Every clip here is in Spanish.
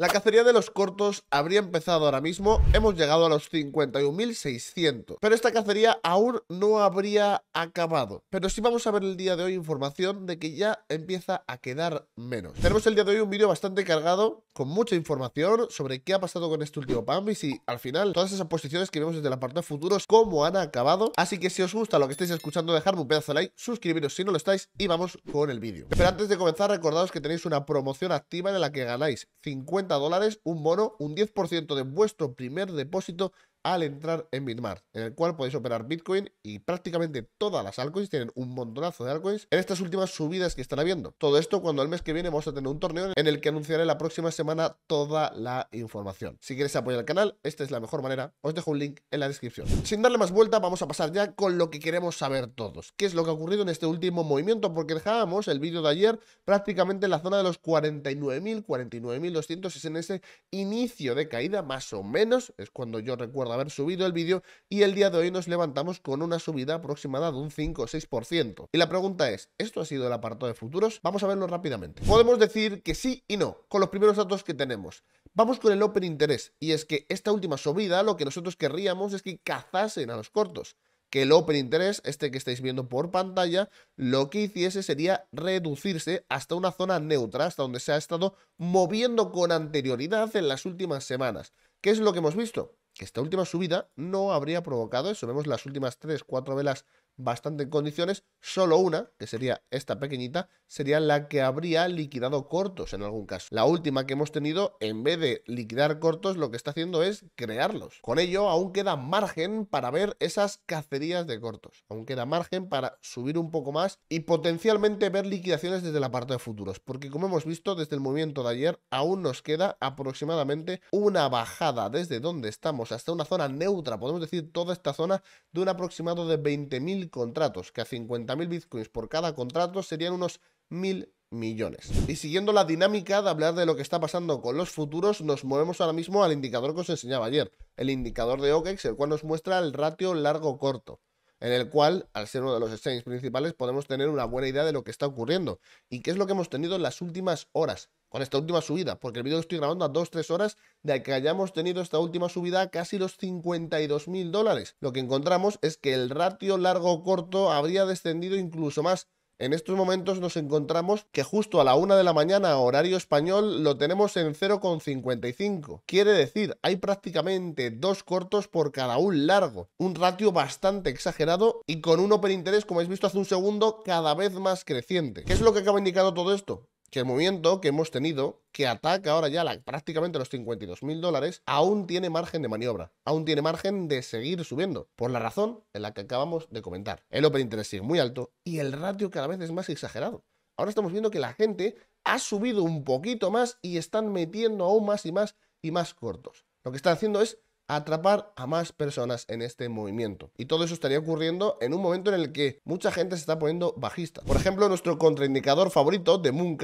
La cacería de los cortos habría empezado ahora mismo, hemos llegado a los 51.600, pero esta cacería aún no habría acabado. Pero sí vamos a ver el día de hoy información de que ya empieza a quedar menos. Tenemos el día de hoy un vídeo bastante cargado, con mucha información sobre qué ha pasado con este último pambis y al final todas esas posiciones que vemos desde la parte de futuros, cómo han acabado. Así que si os gusta lo que estáis escuchando, dejadme un pedazo de like, suscribiros si no lo estáis y vamos con el vídeo. Pero antes de comenzar, recordados que tenéis una promoción activa en la que ganáis 50 dólares un bono, un 10% de vuestro primer depósito al entrar en Bitmart, en el cual podéis operar Bitcoin y prácticamente todas las altcoins tienen un montonazo de altcoins en estas últimas subidas que están habiendo. Todo esto cuando el mes que viene vamos a tener un torneo en el que anunciaré la próxima semana toda la información. Si quieres apoyar el canal, esta es la mejor manera. Os dejo un link en la descripción. Sin darle más vuelta, vamos a pasar ya con lo que queremos saber todos. ¿Qué es lo que ha ocurrido en este último movimiento? Porque dejábamos el vídeo de ayer prácticamente en la zona de los 49.000, 49.200 es en ese inicio de caída más o menos. Es cuando yo recuerdo haber subido el vídeo y el día de hoy nos levantamos con una subida aproximada de un 5 o 6%. Y la pregunta es, ¿esto ha sido el apartado de futuros? Vamos a verlo rápidamente. Podemos decir que sí y no, con los primeros datos que tenemos. Vamos con el Open interés y es que esta última subida lo que nosotros querríamos es que cazasen a los cortos que el Open interés este que estáis viendo por pantalla, lo que hiciese sería reducirse hasta una zona neutra, hasta donde se ha estado moviendo con anterioridad en las últimas semanas. ¿Qué es lo que hemos visto? que esta última subida no habría provocado eso. Vemos las últimas tres, cuatro velas bastante condiciones, solo una, que sería esta pequeñita, sería la que habría liquidado cortos en algún caso. La última que hemos tenido, en vez de liquidar cortos, lo que está haciendo es crearlos. Con ello, aún queda margen para ver esas cacerías de cortos. Aún queda margen para subir un poco más y potencialmente ver liquidaciones desde la parte de futuros, porque como hemos visto desde el movimiento de ayer, aún nos queda aproximadamente una bajada desde donde estamos hasta una zona neutra, podemos decir toda esta zona de un aproximado de 20.000 contratos, que a 50.000 bitcoins por cada contrato serían unos 1.000 millones. Y siguiendo la dinámica de hablar de lo que está pasando con los futuros, nos movemos ahora mismo al indicador que os enseñaba ayer, el indicador de OKEX, el cual nos muestra el ratio largo-corto en el cual, al ser uno de los exchanges principales, podemos tener una buena idea de lo que está ocurriendo y qué es lo que hemos tenido en las últimas horas, con esta última subida, porque el vídeo lo estoy grabando a 2-3 horas de que hayamos tenido esta última subida a casi los 52 mil dólares. Lo que encontramos es que el ratio largo-corto habría descendido incluso más en estos momentos nos encontramos que justo a la una de la mañana, horario español, lo tenemos en 0,55. Quiere decir, hay prácticamente dos cortos por cada un largo. Un ratio bastante exagerado y con un open interés, como habéis visto hace un segundo, cada vez más creciente. ¿Qué es lo que acaba indicando todo esto? que el movimiento que hemos tenido, que ataca ahora ya prácticamente los 52 mil dólares, aún tiene margen de maniobra, aún tiene margen de seguir subiendo, por la razón en la que acabamos de comentar. El Open Interest sigue muy alto y el ratio cada vez es más exagerado. Ahora estamos viendo que la gente ha subido un poquito más y están metiendo aún más y más y más cortos. Lo que están haciendo es atrapar a más personas en este movimiento. Y todo eso estaría ocurriendo en un momento en el que mucha gente se está poniendo bajista. Por ejemplo, nuestro contraindicador favorito de Moon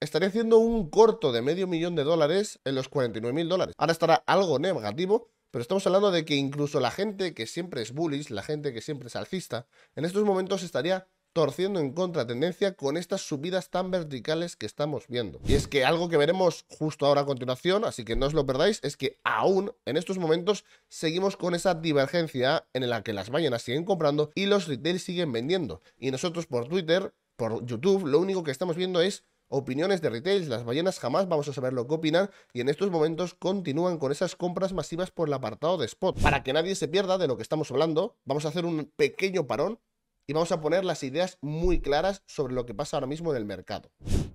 estaría haciendo un corto de medio millón de dólares en los 49 mil dólares. Ahora estará algo negativo, pero estamos hablando de que incluso la gente que siempre es bullish, la gente que siempre es alcista, en estos momentos estaría torciendo en contratendencia con estas subidas tan verticales que estamos viendo. Y es que algo que veremos justo ahora a continuación, así que no os lo perdáis, es que aún en estos momentos seguimos con esa divergencia en la que las ballenas siguen comprando y los retail siguen vendiendo. Y nosotros por Twitter, por YouTube, lo único que estamos viendo es opiniones de retails. Las ballenas jamás vamos a saber lo que opinan y en estos momentos continúan con esas compras masivas por el apartado de spot. Para que nadie se pierda de lo que estamos hablando, vamos a hacer un pequeño parón y vamos a poner las ideas muy claras sobre lo que pasa ahora mismo en el mercado.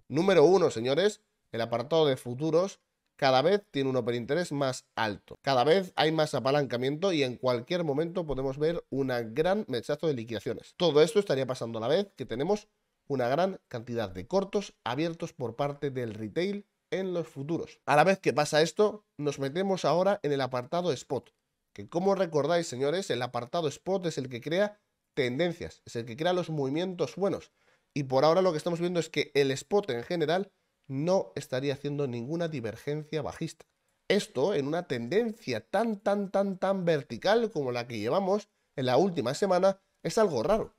Número uno, señores, el apartado de futuros cada vez tiene un interés más alto. Cada vez hay más apalancamiento y en cualquier momento podemos ver una gran mechazo de liquidaciones. Todo esto estaría pasando a la vez que tenemos una gran cantidad de cortos abiertos por parte del retail en los futuros. A la vez que pasa esto, nos metemos ahora en el apartado spot, que como recordáis señores, el apartado spot es el que crea tendencias, es el que crea los movimientos buenos. Y por ahora lo que estamos viendo es que el spot en general no estaría haciendo ninguna divergencia bajista. Esto en una tendencia tan, tan, tan, tan vertical como la que llevamos en la última semana es algo raro.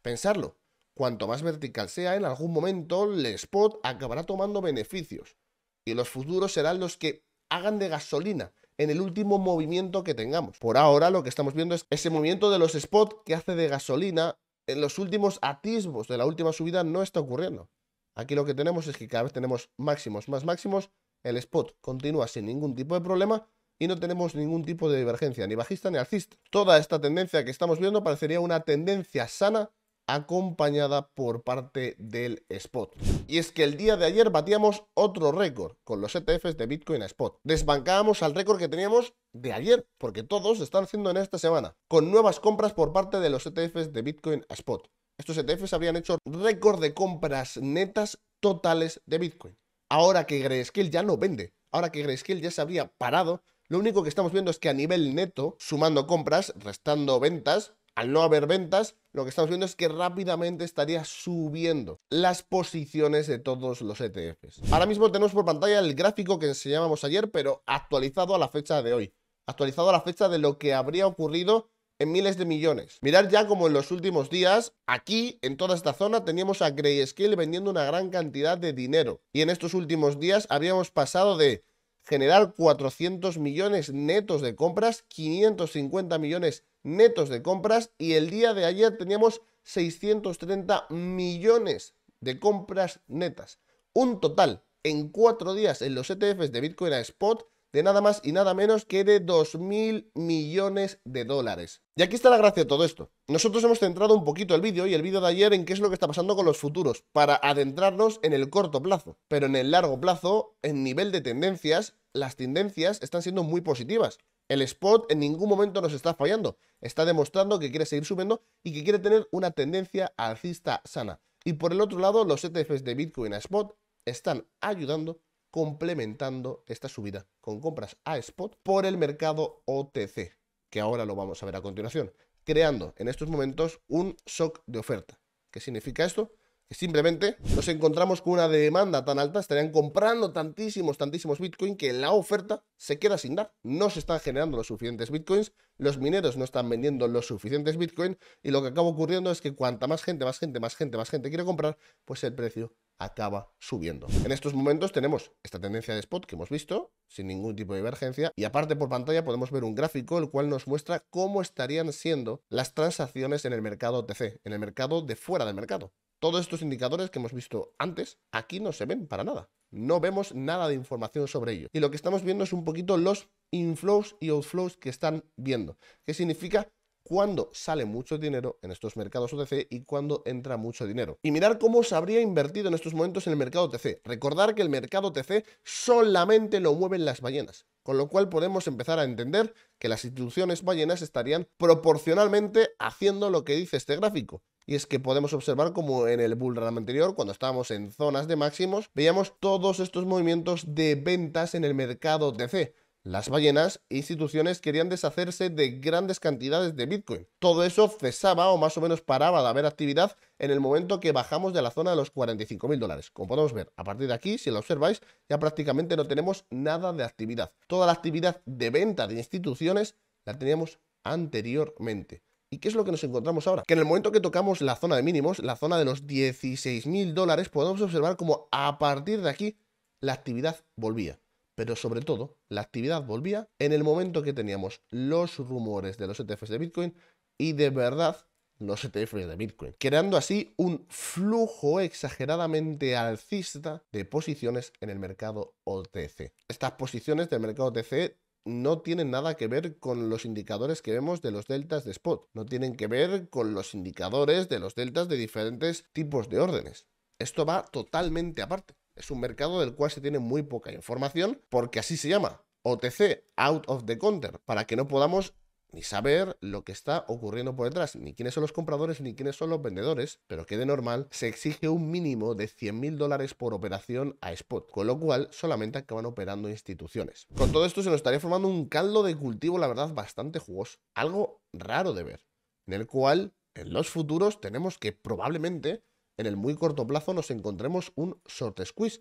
Pensarlo, cuanto más vertical sea, en algún momento el spot acabará tomando beneficios y los futuros serán los que hagan de gasolina en el último movimiento que tengamos. Por ahora lo que estamos viendo es ese movimiento de los spots que hace de gasolina en los últimos atisbos de la última subida no está ocurriendo. Aquí lo que tenemos es que cada vez tenemos máximos más máximos, el spot continúa sin ningún tipo de problema y no tenemos ningún tipo de divergencia, ni bajista ni alcista. Toda esta tendencia que estamos viendo parecería una tendencia sana acompañada por parte del spot. Y es que el día de ayer batíamos otro récord con los ETFs de Bitcoin a spot. Desbancábamos al récord que teníamos de ayer, porque todos están haciendo en esta semana, con nuevas compras por parte de los ETFs de Bitcoin a spot. Estos ETFs habrían hecho récord de compras netas totales de Bitcoin. Ahora que Grayscale ya no vende, ahora que Grayscale ya se habría parado, lo único que estamos viendo es que a nivel neto, sumando compras, restando ventas, al no haber ventas, lo que estamos viendo es que rápidamente estaría subiendo las posiciones de todos los ETFs. Ahora mismo tenemos por pantalla el gráfico que enseñábamos ayer, pero actualizado a la fecha de hoy. Actualizado a la fecha de lo que habría ocurrido en miles de millones. Mirad ya como en los últimos días, aquí, en toda esta zona, teníamos a Grayscale vendiendo una gran cantidad de dinero. Y en estos últimos días habíamos pasado de generar 400 millones netos de compras, 550 millones netos de compras y el día de ayer teníamos 630 millones de compras netas. Un total en cuatro días en los ETFs de Bitcoin a spot de nada más y nada menos que de 2.000 millones de dólares. Y aquí está la gracia de todo esto. Nosotros hemos centrado un poquito el vídeo y el vídeo de ayer en qué es lo que está pasando con los futuros, para adentrarnos en el corto plazo. Pero en el largo plazo, en nivel de tendencias, las tendencias están siendo muy positivas. El spot en ningún momento nos está fallando. Está demostrando que quiere seguir subiendo y que quiere tener una tendencia alcista sana. Y por el otro lado, los ETFs de Bitcoin a spot están ayudando, complementando esta subida con compras a spot por el mercado OTC, que ahora lo vamos a ver a continuación, creando en estos momentos un shock de oferta. ¿Qué significa esto? simplemente nos encontramos con una demanda tan alta, estarían comprando tantísimos, tantísimos Bitcoin que la oferta se queda sin dar. No se están generando los suficientes Bitcoins, los mineros no están vendiendo los suficientes Bitcoin y lo que acaba ocurriendo es que cuanta más gente, más gente, más gente, más gente quiere comprar, pues el precio acaba subiendo. En estos momentos tenemos esta tendencia de spot que hemos visto sin ningún tipo de divergencia y aparte por pantalla podemos ver un gráfico el cual nos muestra cómo estarían siendo las transacciones en el mercado OTC, en el mercado de fuera del mercado. Todos estos indicadores que hemos visto antes, aquí no se ven para nada. No vemos nada de información sobre ello. Y lo que estamos viendo es un poquito los inflows y outflows que están viendo. ¿Qué significa? ¿Cuándo sale mucho dinero en estos mercados OTC y cuando entra mucho dinero. Y mirar cómo se habría invertido en estos momentos en el mercado OTC. Recordar que el mercado OTC solamente lo mueven las ballenas, con lo cual podemos empezar a entender que las instituciones ballenas estarían proporcionalmente haciendo lo que dice este gráfico, y es que podemos observar como en el bull run anterior, cuando estábamos en zonas de máximos, veíamos todos estos movimientos de ventas en el mercado TC. Las ballenas e instituciones querían deshacerse de grandes cantidades de Bitcoin. Todo eso cesaba o más o menos paraba de haber actividad en el momento que bajamos de la zona de los 45 mil dólares. Como podemos ver, a partir de aquí, si lo observáis, ya prácticamente no tenemos nada de actividad. Toda la actividad de venta de instituciones la teníamos anteriormente. ¿Y qué es lo que nos encontramos ahora? Que en el momento que tocamos la zona de mínimos, la zona de los 16.000 dólares, podemos observar como a partir de aquí la actividad volvía. Pero sobre todo, la actividad volvía en el momento que teníamos los rumores de los ETFs de Bitcoin y de verdad los ETFs de Bitcoin, creando así un flujo exageradamente alcista de posiciones en el mercado OTC. Estas posiciones del mercado OTC no tienen nada que ver con los indicadores que vemos de los deltas de spot, no tienen que ver con los indicadores de los deltas de diferentes tipos de órdenes. Esto va totalmente aparte. Es un mercado del cual se tiene muy poca información porque así se llama, OTC, out of the counter, para que no podamos ni saber lo que está ocurriendo por detrás, ni quiénes son los compradores, ni quiénes son los vendedores, pero que de normal se exige un mínimo de 100.000 dólares por operación a spot, con lo cual solamente acaban operando instituciones. Con todo esto se nos estaría formando un caldo de cultivo, la verdad, bastante jugoso, algo raro de ver, en el cual en los futuros tenemos que probablemente en el muy corto plazo nos encontremos un short squeeze,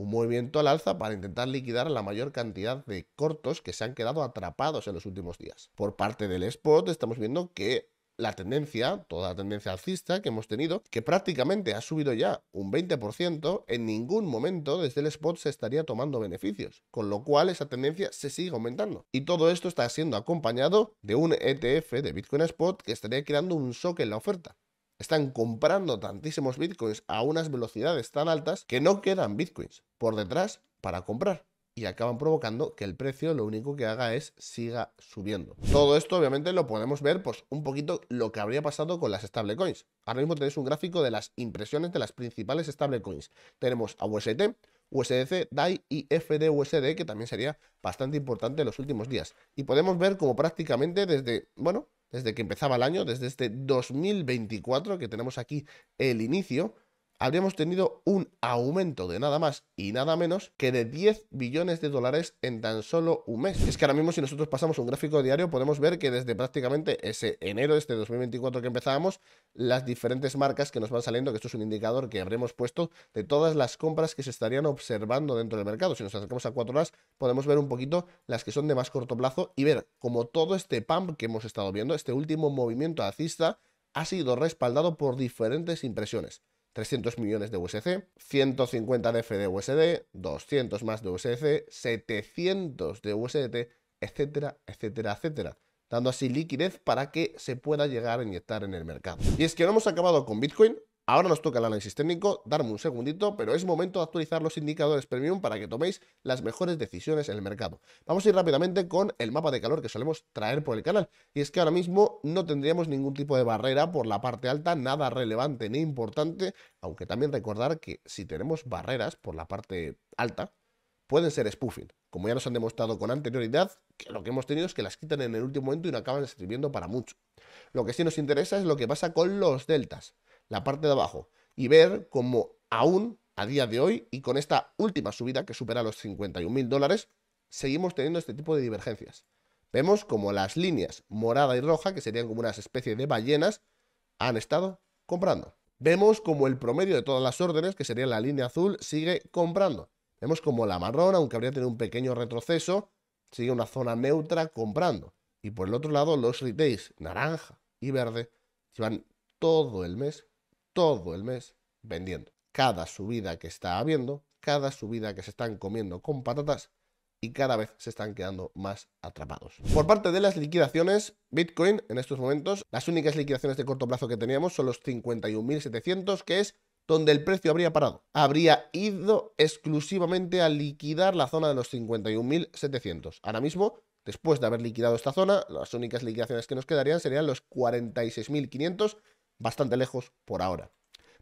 un movimiento al alza para intentar liquidar la mayor cantidad de cortos que se han quedado atrapados en los últimos días. Por parte del spot estamos viendo que la tendencia, toda la tendencia alcista que hemos tenido, que prácticamente ha subido ya un 20%, en ningún momento desde el spot se estaría tomando beneficios, con lo cual esa tendencia se sigue aumentando. Y todo esto está siendo acompañado de un ETF de Bitcoin Spot que estaría creando un shock en la oferta. Están comprando tantísimos bitcoins a unas velocidades tan altas que no quedan bitcoins por detrás para comprar y acaban provocando que el precio lo único que haga es siga subiendo. Todo esto obviamente lo podemos ver pues un poquito lo que habría pasado con las stablecoins. Ahora mismo tenéis un gráfico de las impresiones de las principales stablecoins. Tenemos a UST, USDC, DAI y FDUSD que también sería bastante importante en los últimos días. Y podemos ver como prácticamente desde, bueno, desde que empezaba el año, desde este 2024 que tenemos aquí el inicio, habríamos tenido un aumento de nada más y nada menos que de 10 billones de dólares en tan solo un mes. Es que ahora mismo si nosotros pasamos un gráfico diario podemos ver que desde prácticamente ese enero, de este 2024 que empezábamos, las diferentes marcas que nos van saliendo, que esto es un indicador que habremos puesto de todas las compras que se estarían observando dentro del mercado. Si nos acercamos a 4 horas podemos ver un poquito las que son de más corto plazo y ver como todo este pump que hemos estado viendo, este último movimiento alcista, ha sido respaldado por diferentes impresiones. 300 millones de USC, 150 DF de USD, 200 más de USC, 700 de USDT, etcétera, etcétera, etcétera dando así liquidez para que se pueda llegar a inyectar en el mercado. Y es que no hemos acabado con Bitcoin, Ahora nos toca el análisis técnico, darme un segundito, pero es momento de actualizar los indicadores premium para que toméis las mejores decisiones en el mercado. Vamos a ir rápidamente con el mapa de calor que solemos traer por el canal. Y es que ahora mismo no tendríamos ningún tipo de barrera por la parte alta, nada relevante ni importante, aunque también recordar que si tenemos barreras por la parte alta, pueden ser spoofing, como ya nos han demostrado con anterioridad, que lo que hemos tenido es que las quitan en el último momento y no acaban sirviendo para mucho. Lo que sí nos interesa es lo que pasa con los deltas la parte de abajo y ver cómo aún a día de hoy y con esta última subida que supera los 51 mil dólares, seguimos teniendo este tipo de divergencias. Vemos como las líneas morada y roja, que serían como una especie de ballenas, han estado comprando. Vemos como el promedio de todas las órdenes, que sería la línea azul, sigue comprando. Vemos como la marrón, aunque habría tenido un pequeño retroceso, sigue una zona neutra comprando. Y por el otro lado, los retails naranja y verde se van todo el mes todo el mes vendiendo. Cada subida que está habiendo, cada subida que se están comiendo con patatas y cada vez se están quedando más atrapados. Por parte de las liquidaciones, Bitcoin en estos momentos, las únicas liquidaciones de corto plazo que teníamos son los 51.700, que es donde el precio habría parado. Habría ido exclusivamente a liquidar la zona de los 51.700. Ahora mismo, después de haber liquidado esta zona, las únicas liquidaciones que nos quedarían serían los 46.500 bastante lejos por ahora.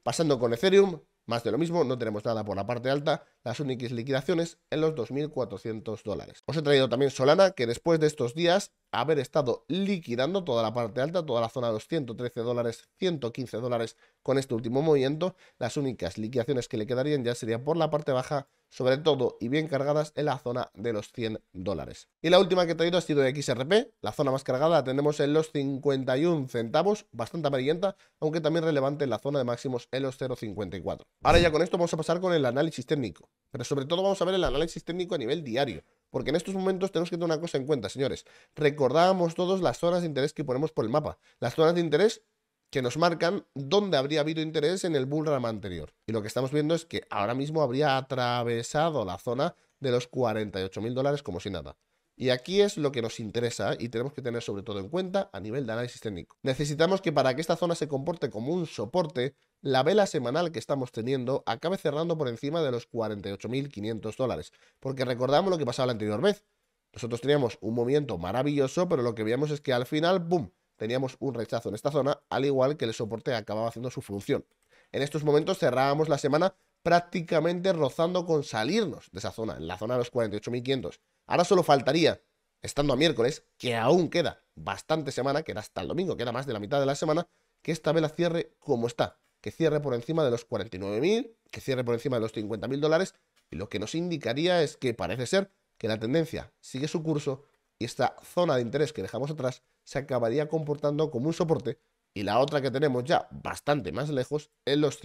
Pasando con Ethereum, más de lo mismo, no tenemos nada por la parte alta, las únicas liquidaciones en los 2.400 dólares. Os he traído también Solana, que después de estos días haber estado liquidando toda la parte alta, toda la zona de los 113 dólares, 115 dólares con este último movimiento, las únicas liquidaciones que le quedarían ya serían por la parte baja sobre todo y bien cargadas en la zona de los 100 dólares. Y la última que he traído ha sido XRP, la zona más cargada la tenemos en los 51 centavos, bastante amarillenta, aunque también relevante en la zona de máximos en los 0.54. Ahora ya con esto vamos a pasar con el análisis técnico, pero sobre todo vamos a ver el análisis técnico a nivel diario. Porque en estos momentos tenemos que tener una cosa en cuenta, señores. Recordábamos todos las zonas de interés que ponemos por el mapa. Las zonas de interés que nos marcan dónde habría habido interés en el bullrun anterior. Y lo que estamos viendo es que ahora mismo habría atravesado la zona de los 48.000 mil dólares como si nada. Y aquí es lo que nos interesa y tenemos que tener sobre todo en cuenta a nivel de análisis técnico. Necesitamos que para que esta zona se comporte como un soporte, la vela semanal que estamos teniendo acabe cerrando por encima de los 48.500 dólares. Porque recordamos lo que pasaba la anterior vez. Nosotros teníamos un movimiento maravilloso, pero lo que veíamos es que al final, ¡boom!, teníamos un rechazo en esta zona, al igual que el soporte acababa haciendo su función. En estos momentos cerrábamos la semana prácticamente rozando con salirnos de esa zona, en la zona de los 48.500. Ahora solo faltaría, estando a miércoles, que aún queda bastante semana, que era hasta el domingo, que era más de la mitad de la semana, que esta vela cierre como está, que cierre por encima de los 49.000, que cierre por encima de los 50.000 dólares, y lo que nos indicaría es que parece ser que la tendencia sigue su curso y esta zona de interés que dejamos atrás se acabaría comportando como un soporte y la otra que tenemos ya bastante más lejos, en los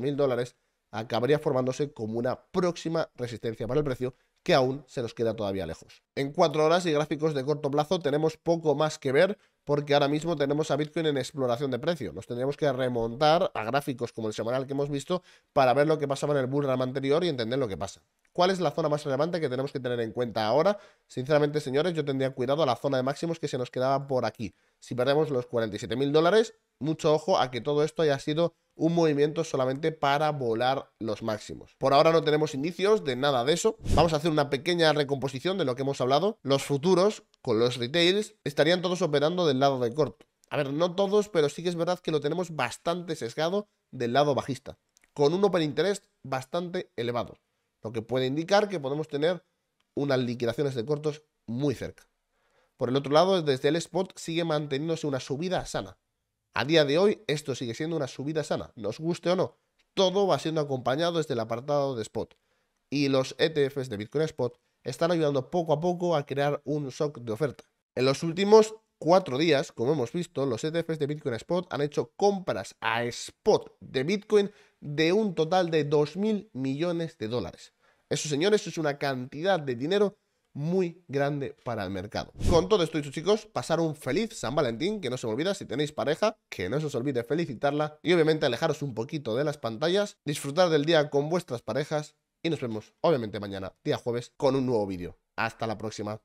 mil dólares, acabaría formándose como una próxima resistencia para el precio que aún se nos queda todavía lejos. En cuatro horas y gráficos de corto plazo tenemos poco más que ver porque ahora mismo tenemos a Bitcoin en exploración de precio. Nos tendríamos que remontar a gráficos como el semanal que hemos visto para ver lo que pasaba en el bull anterior y entender lo que pasa. ¿Cuál es la zona más relevante que tenemos que tener en cuenta ahora? Sinceramente, señores, yo tendría cuidado a la zona de máximos que se nos quedaba por aquí. Si perdemos los 47.000 dólares, mucho ojo a que todo esto haya sido un movimiento solamente para volar los máximos. Por ahora no tenemos indicios de nada de eso. Vamos a hacer una pequeña recomposición de lo que hemos hablado. Los futuros, con los retails, estarían todos operando del lado de corto. A ver, no todos, pero sí que es verdad que lo tenemos bastante sesgado del lado bajista, con un open interest bastante elevado, lo que puede indicar que podemos tener unas liquidaciones de cortos muy cerca. Por el otro lado, desde el spot sigue manteniéndose una subida sana. A día de hoy, esto sigue siendo una subida sana, nos guste o no. Todo va siendo acompañado desde el apartado de spot. Y los ETFs de Bitcoin Spot están ayudando poco a poco a crear un shock de oferta. En los últimos cuatro días, como hemos visto, los ETFs de Bitcoin Spot han hecho compras a spot de Bitcoin de un total de 2.000 millones de dólares. Eso, señores, es una cantidad de dinero muy grande para el mercado. Con todo esto dicho chicos, pasar un feliz San Valentín, que no se me olvida, si tenéis pareja, que no se os olvide felicitarla y obviamente alejaros un poquito de las pantallas, disfrutar del día con vuestras parejas y nos vemos obviamente mañana, día jueves, con un nuevo vídeo. Hasta la próxima.